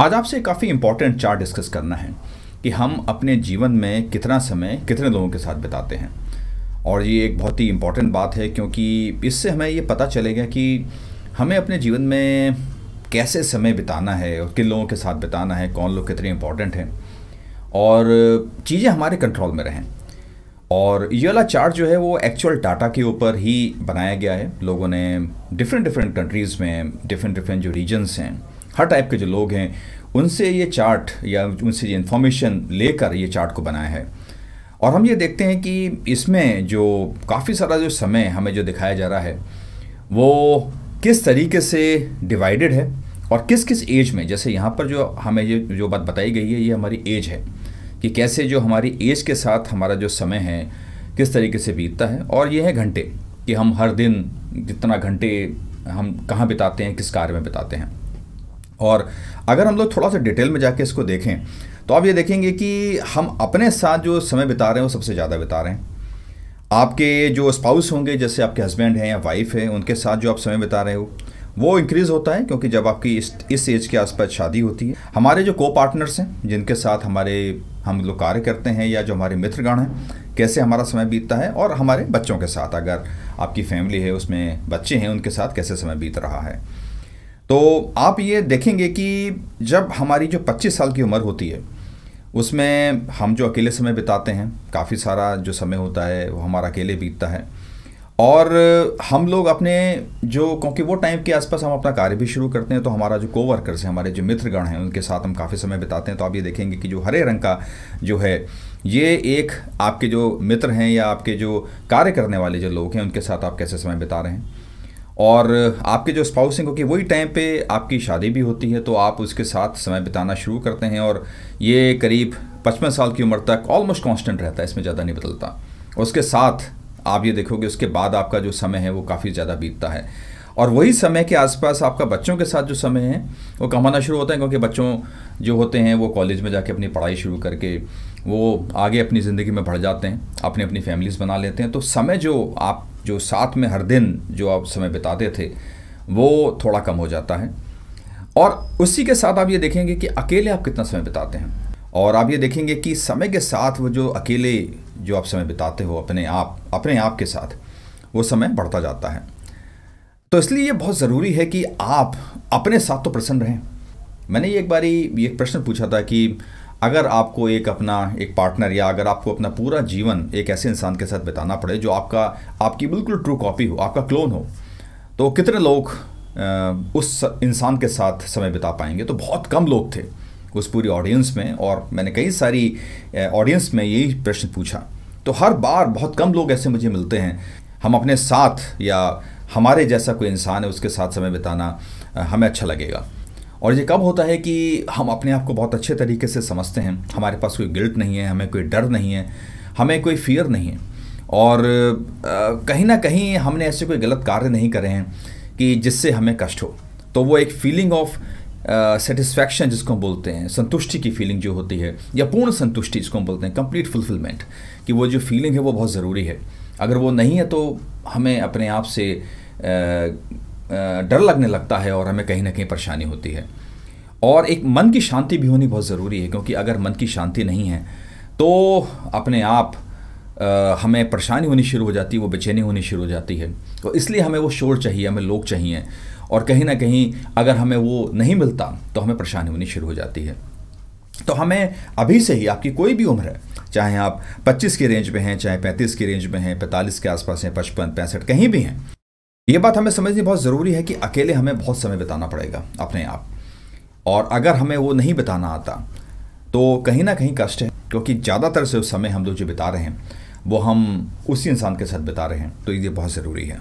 आज आपसे काफ़ी इंपॉर्टेंट चार्ट डिस्कस करना है कि हम अपने जीवन में कितना समय कितने लोगों के साथ बिताते हैं और ये एक बहुत ही इम्पॉर्टेंट बात है क्योंकि इससे हमें ये पता चलेगा कि हमें अपने जीवन में कैसे समय बिताना है और किन लोगों के साथ बिताना है कौन लोग कितने इम्पोर्टेंट हैं और चीज़ें हमारे कंट्रोल में रहें और ये वाला चार्ट जो है वो एक्चुअल डाटा के ऊपर ही बनाया गया है लोगों ने डिफरेंट डिफरेंट कंट्रीज़ में डिफरेंट डिफरेंट जो रीजन्स हैं हर टाइप के जो लोग हैं उनसे ये चार्ट या उनसे ये इन्फॉर्मेशन लेकर ये चार्ट को बनाया है और हम ये देखते हैं कि इसमें जो काफ़ी सारा जो समय हमें जो दिखाया जा रहा है वो किस तरीके से डिवाइडेड है और किस किस एज में जैसे यहाँ पर जो हमें ये जो बात बताई गई है ये हमारी एज है कि कैसे जो हमारी एज के साथ हमारा जो समय है किस तरीके से बीतता है और ये है घंटे कि हम हर दिन जितना घंटे हम कहाँ बिताते हैं किस कार्य में बिताते हैं और अगर हम लोग थोड़ा सा डिटेल में जाके इसको देखें तो आप ये देखेंगे कि हम अपने साथ जो समय बिता रहे हैं वो सबसे ज़्यादा बिता रहे हैं आपके जो स्पाउस होंगे जैसे आपके हस्बैंड हैं या वाइफ हैं उनके साथ जो आप समय बिता रहे हो वो इंक्रीज़ होता है क्योंकि जब आपकी इस इस एज के आसपास शादी होती है हमारे जो को पार्टनर्स हैं जिनके साथ हमारे हम लोग कार्य करते हैं या जो हमारे मित्रगण हैं कैसे हमारा समय बीतता है और हमारे बच्चों के साथ अगर आपकी फैमिली है उसमें बच्चे हैं उनके साथ कैसे समय बीत रहा है तो आप ये देखेंगे कि जब हमारी जो 25 साल की उम्र होती है उसमें हम जो अकेले समय बिताते हैं काफ़ी सारा जो समय होता है वो हमारा अकेले बीतता है और हम लोग अपने जो क्योंकि वो टाइम के आसपास हम अपना कार्य भी शुरू करते हैं तो हमारा जो कोवर्कर्स हैं हमारे जो मित्रगण हैं उनके साथ हम काफ़ी समय बिताते हैं तो आप ये देखेंगे कि जो हरे रंग का जो है ये एक आपके जो मित्र हैं या आपके जो कार्य करने वाले जो लोग हैं उनके साथ आप कैसे समय बिता रहे हैं और आपके जो स्पाउस हैं क्योंकि वही टाइम पे आपकी शादी भी होती है तो आप उसके साथ समय बिताना शुरू करते हैं और ये करीब पचपन साल की उम्र तक ऑलमोस्ट कांस्टेंट रहता है इसमें ज़्यादा नहीं बदलता उसके साथ आप ये देखोगे उसके बाद आपका जो समय है वो काफ़ी ज़्यादा बीतता है और वही समय के आसपास आपका बच्चों के साथ जो समय है वो कमाना शुरू होता है क्योंकि बच्चों जो होते हैं वो कॉलेज में जाके अपनी पढ़ाई शुरू करके वो आगे अपनी ज़िंदगी में बढ़ जाते हैं अपनी अपनी फैमिलीज़ बना लेते हैं तो समय जो आप जो साथ में हर दिन जो आप समय बिताते थे वो थोड़ा कम हो जाता है और उसी के साथ आप ये देखेंगे कि अकेले आप कितना समय बिताते हैं और आप ये देखेंगे कि समय के साथ वो जो अकेले जो आप समय बिताते हो अपने आप अपने आप के साथ वो समय बढ़ता जाता है तो इसलिए ये बहुत ज़रूरी है कि आप अपने साथ तो प्रसन्न रहें मैंने ये एक बारी ये प्रश्न पूछा था कि अगर आपको एक अपना एक पार्टनर या अगर आपको अपना पूरा जीवन एक ऐसे इंसान के साथ बिताना पड़े जो आपका आपकी बिल्कुल ट्रू कॉपी हो आपका क्लोन हो तो कितने लोग उस इंसान के साथ समय बिता पाएंगे तो बहुत कम लोग थे उस पूरी ऑडियंस में और मैंने कई सारी ऑडियंस में यही प्रश्न पूछा तो हर बार बहुत कम लोग ऐसे मुझे मिलते हैं हम अपने साथ या हमारे जैसा कोई इंसान है उसके साथ समय बिताना हमें अच्छा लगेगा और ये कब होता है कि हम अपने आप को बहुत अच्छे तरीके से समझते हैं हमारे पास कोई गिल्ट नहीं है हमें कोई डर नहीं है हमें कोई फियर नहीं है और कहीं ना कहीं हमने ऐसे कोई गलत कार्य नहीं करे हैं कि जिससे हमें कष्ट हो तो वो एक फीलिंग ऑफ सेटिस्फैक्शन जिसको हम बोलते हैं संतुष्टि की फीलिंग जो होती है या पूर्ण संतुष्टि जिसको हम बोलते हैं कंप्लीट फुलफिलमेंट कि वो जो फीलिंग है वो बहुत ज़रूरी है अगर वो नहीं है तो हमें अपने आप से uh, डर लगने लगता है और हमें कहीं ना कहीं परेशानी होती है और एक मन की शांति भी होनी बहुत ज़रूरी है क्योंकि अगर मन की शांति नहीं है तो अपने आप हमें परेशानी होनी शुरू हो जाती है वो बेचैनी होनी शुरू हो जाती है तो इसलिए हमें वो शोर चाहिए हमें लोग चाहिए और कहीं ना कहीं अगर हमें वो नहीं मिलता तो हमें परेशानी होनी शुरू हो जाती है तो हमें अभी से ही आपकी कोई भी उम्र है चाहे आप 25 की रेंज में हैं चाहे 35 की रेंज में हैं 45 के आसपास हैं पचपन पैंसठ कहीं भी हैं ये बात हमें समझनी बहुत ज़रूरी है कि अकेले हमें बहुत समय बिताना पड़ेगा अपने आप और अगर हमें वो नहीं बिताना आता तो कहीं ना कहीं कष्ट है क्योंकि ज़्यादातर से उस समय हम लोग जो बिता रहे हैं वो हम उसी इंसान के साथ बिता रहे हैं तो ये बहुत ज़रूरी है